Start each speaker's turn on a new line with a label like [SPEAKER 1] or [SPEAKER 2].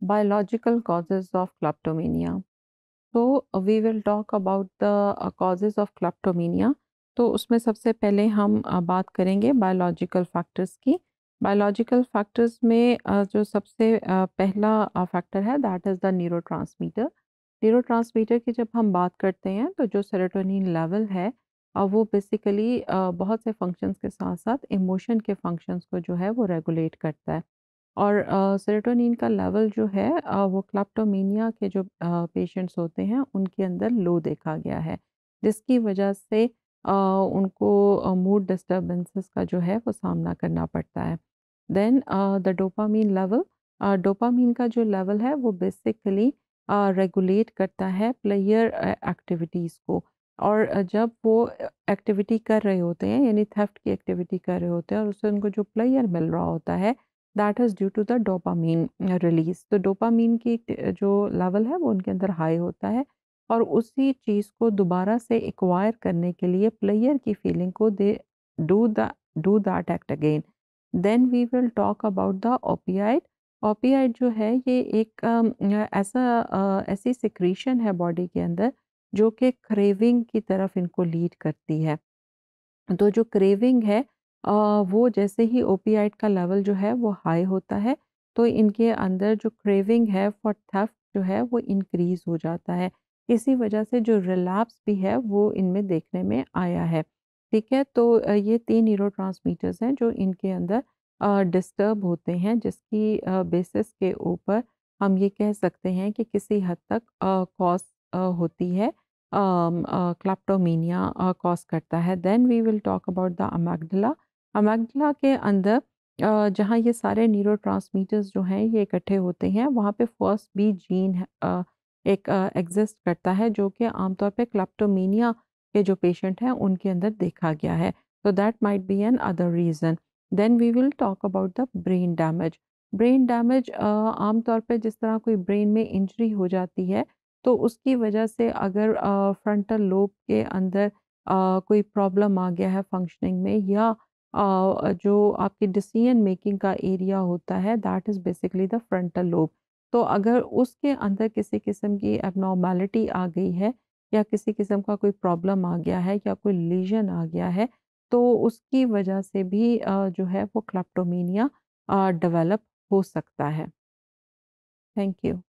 [SPEAKER 1] biological causes of kleptomania so uh, we will talk about the uh, causes of kleptomania तो उसमें सबसे पहले हम uh, बात करेंगे बायोलॉजिकल फैक्टर्स की बायोलॉजिकल फैक्टर्स में जो सबसे पहला फैक्टर है that is the neurotransmitter neurotransmitter की जब हम बात करते हैं तो जो सेरोटोनिन लेवल है वो बेसिकली बहुत से फंक्शंस के साथ साथ इमोशन के फंक्शंस को जो है वो रेगुलेट करता है और सेरोटोनिन का लेवल जो है वो क्लाप्टोमिनिया के जो पेशेंट्स होते हैं उनके अंदर लो देखा गया है जिसकी वजह से उनको मूड डिस्टर्बेंसेस का जो है वो सामना करना पड़ता है then the dopamine level dopamine का जो लेवल है वो बेसिकली रेगुलेट करता है प्लेयर एक्टिविटीज़ को और जब वो एक्टिविटी कर रहे होते हैं यानी थेफ्ट की एक्टिविटी कर रहे होते हैं और उससे उनको जो प्लेयर मिल रहा होता है that is due to the dopamine release तो डोपामीन की जो लेवल है वो उनके अंदर हाई होता है और उसी चीज़ को दोबारा से एक्वायर करने के लिए प्लेयर की फीलिंग को they do the do that act again then we will talk about the opioid opioid जो है ये एक ऐसा ऐसी सिक्रीशन है बॉडी के अंदर जो कि क्रेविंग की तरफ इनको लीड करती है तो जो क्रेविंग है वो जैसे ही ओपीआइट का लेवल जो है वो हाई होता है तो इनके अंदर जो क्रेविंग है फॉर थफ्ट जो है वो इनक्रीज़ हो जाता है इसी वजह से जो रिलैप्स भी है वो इनमें देखने में आया है ठीक है तो ये तीन ट्रांसमीटर्स हैं जो इनके अंदर डिस्टर्ब होते हैं जिसकी बेसिस के ऊपर हम ये कह सकते हैं कि किसी हद तक कॉज होती है क्लाप्टोमिया कॉज करता है then we will talk about the amygdala amygdala के अंदर जहाँ ये सारे न्यूरो जो हैं ये इकट्ठे होते हैं वहाँ पे फर्स्ट बी जीन एक एग्जिस्ट करता है जो कि आमतौर पे क्लप्टोमीनिया के जो पेशेंट हैं उनके अंदर देखा गया है तो that might be another reason then we will talk about the brain damage brain damage आमतौर पे जिस तरह कोई ब्रेन में इंजरी हो जाती है तो उसकी वजह से अगर फ्रंटल लोब के अंदर कोई प्रॉब्लम आ गया है फंक्शनिंग में या जो आपकी डिसीजन मेकिंग का एरिया होता है that is basically the frontal lobe तो अगर उसके अंदर किसी किस्म की एबनॉर्मेलिटी आ गई है या किसी किस्म का कोई प्रॉब्लम आ गया है या कोई लीजन आ गया है तो उसकी वजह से भी जो है वो क्लप्टोमिनिया डेवलप हो सकता है थैंक यू